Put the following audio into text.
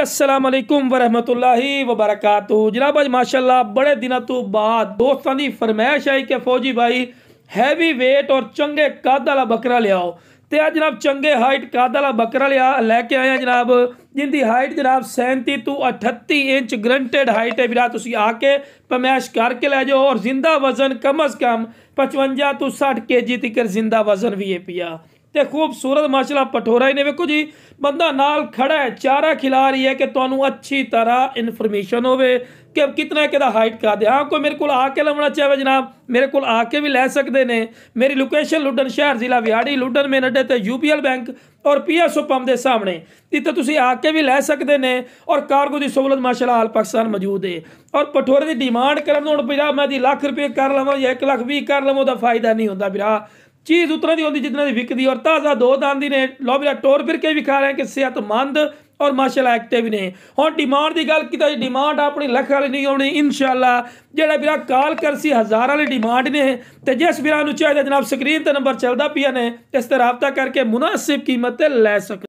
असलम वरहमल वबरक जनाब आज माशा बड़े दिनों तो बाद दोस्तों की फरमायश आई कि फौजी भाई हैवी वेट और चंगे कद वाला बकरा लियाओ तो अ जनाब चंगे हाइट कद वाला बकरा लिया लैके आए जनाब जिंदी हाइट जनाब सैंती टू अठत्ती इंच ग्रंटेड हाइट है बिरा तुम आके पमैश करके लै जाओ और जिंदा वजन कम अज़ कम पचवंजा टू साठ के जी तक जिंदा वजन भी है पिया ਤੇ ਖੂਬਸੂਰਤ ਮਾਸ਼ਾਅੱਲਾ ਪਟੋਰਾ ਇਹਨੇ ਵੇਖੋ ਜੀ ਬੰਦਾ ਨਾਲ ਖੜਾ ਹੈ ਚਾਰਾ ਖਿਲਾ ਰਹੀ ਹੈ ਕਿ ਤੁਹਾਨੂੰ ਅੱਛੀ ਤਰ੍ਹਾਂ ਇਨਫੋਰਮੇਸ਼ਨ ਹੋਵੇ ਕਿ ਕਿਤਨਾ ਕਿਹਦਾ ਹਾਈਟ ਕਾ ਦੇ ਹਾਂ ਕੋਈ ਮੇਰੇ ਕੋਲ ਆ ਕੇ ਲਵਣਾ ਚਾਹੇ ਜਨਾਬ ਮੇਰੇ ਕੋਲ ਆ ਕੇ ਵੀ ਲੈ ਸਕਦੇ ਨੇ ਮੇਰੀ ਲੋਕੇਸ਼ਨ ਲੁੱਡਨ ਸ਼ਹਿਰ ਜ਼ਿਲ੍ਹਾ ਵਿਆੜੀ ਲੁੱਡਨ ਮੇਨ ਅੱਡੇ ਤੇ ਯੂਪੀਐਲ ਬੈਂਕ ਔਰ ਪੀਐਸਓ ਪੰਪ ਦੇ ਸਾਹਮਣੇ ਇੱਥੇ ਤੁਸੀਂ ਆ ਕੇ ਵੀ ਲੈ ਸਕਦੇ ਨੇ ਔਰ ਕਾਰਗੋ ਦੀ ਸਹੂਲਤ ਮਾਸ਼ਾਅੱਲਾ ਆਲ ਪਾਕਿਸਤਾਨ ਮੌਜੂਦ ਹੈ ਔਰ ਪਠੋਰੇ ਦੀ ਡਿਮਾਂਡ ਕਰਨ ਨੂੰ ਹੁਣ ਵੀਰਾ ਮੈਂ ਦੀ ਲੱਖ ਰੁਪਏ ਕਰ ਲਵਾਂ ਜਾਂ 1 ਲੱਖ 20 ਕਰ ਲਵਾਂ ਉਹਦਾ ਫਾਇਦਾ ਨਹੀਂ ਹੁੰਦਾ ਵੀਰਾ ਚੀਜ਼ ਉਤਰਾਂ ਦੀ ਹੁੰਦੀ ਜਿੰਨਾਂ ਦੀ ਵਿਕਦੀ ਔਰ ਤਾਜ਼ਾ ਦੋ ਦਾਨ ਦੀ ਨੇ ਲੋ ਟੋਰ ਫਿਰ ਕੇ ਵੀ ਖਾ ਰਹੇ ਕਿ ਸਿਹਤਮੰਦ ਔਰ ਮਾਸ਼ਾਅੱਲਾ ਐਕਟਿਵ ਨੇ ਹੁਣ ਡਿਮਾਂਡ ਦੀ ਗੱਲ ਕੀਤਾ ਜੀ ਡਿਮਾਂਡ ਆਪਣੀ ਲੱਖ ਵਾਲੀ ਨਹੀਂ ਹੋਣੀ ਇਨਸ਼ਾਅੱਲਾ ਜਿਹੜਾ ਵੀਰਾ ਕਾਲ ਕਰਸੀ ਹਜ਼ਾਰ ਵਾਲੀ ਡਿਮਾਂਡ ਨੇ ਤੇ ਜਿਸ ਵੀਰਾ ਨੂੰ ਚਾਹੀਦਾ ਜਨਾਬ ਸਕਰੀਨ ਤੇ ਨੰਬਰ ਚੱਲਦਾ ਪਿਆ ਨੇ ਇਸ ਤਰ੍ਹਾਂ ਰابطਾ ਕਰਕੇ ਮੁਨਾਸਿਬ ਕੀਮਤ ਤੇ ਲੈ ਸਕਦੇ